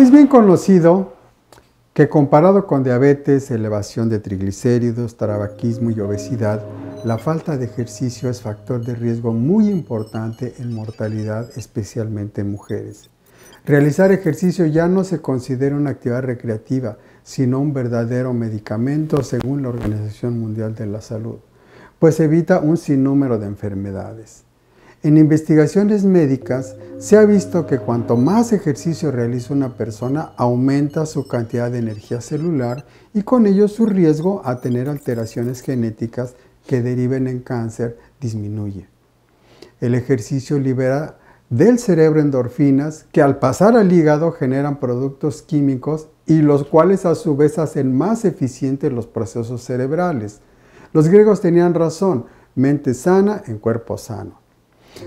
Es bien conocido que comparado con diabetes, elevación de triglicéridos, tabaquismo y obesidad, la falta de ejercicio es factor de riesgo muy importante en mortalidad, especialmente en mujeres. Realizar ejercicio ya no se considera una actividad recreativa, sino un verdadero medicamento según la Organización Mundial de la Salud, pues evita un sinnúmero de enfermedades. En investigaciones médicas se ha visto que cuanto más ejercicio realiza una persona, aumenta su cantidad de energía celular y con ello su riesgo a tener alteraciones genéticas que deriven en cáncer disminuye. El ejercicio libera del cerebro endorfinas que al pasar al hígado generan productos químicos y los cuales a su vez hacen más eficientes los procesos cerebrales. Los griegos tenían razón, mente sana en cuerpo sano.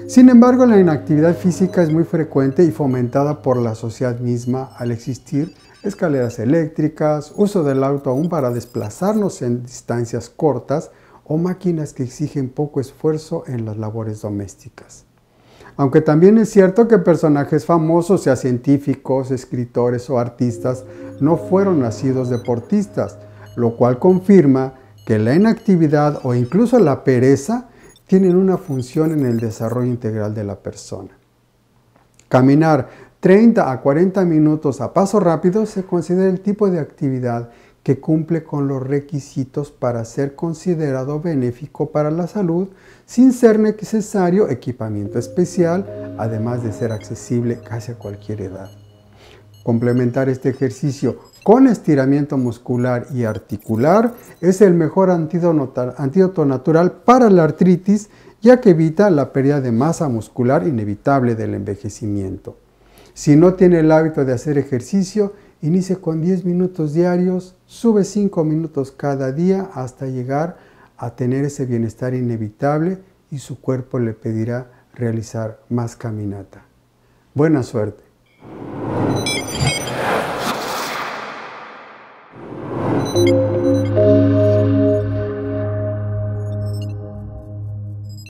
Sin embargo, la inactividad física es muy frecuente y fomentada por la sociedad misma al existir escaleras eléctricas, uso del auto aún para desplazarnos en distancias cortas o máquinas que exigen poco esfuerzo en las labores domésticas. Aunque también es cierto que personajes famosos, sea científicos, escritores o artistas, no fueron nacidos deportistas, lo cual confirma que la inactividad o incluso la pereza tienen una función en el desarrollo integral de la persona. Caminar 30 a 40 minutos a paso rápido se considera el tipo de actividad que cumple con los requisitos para ser considerado benéfico para la salud sin ser necesario equipamiento especial, además de ser accesible casi a cualquier edad. Complementar este ejercicio con estiramiento muscular y articular es el mejor antídoto natural para la artritis ya que evita la pérdida de masa muscular inevitable del envejecimiento. Si no tiene el hábito de hacer ejercicio, inicie con 10 minutos diarios, sube 5 minutos cada día hasta llegar a tener ese bienestar inevitable y su cuerpo le pedirá realizar más caminata. Buena suerte.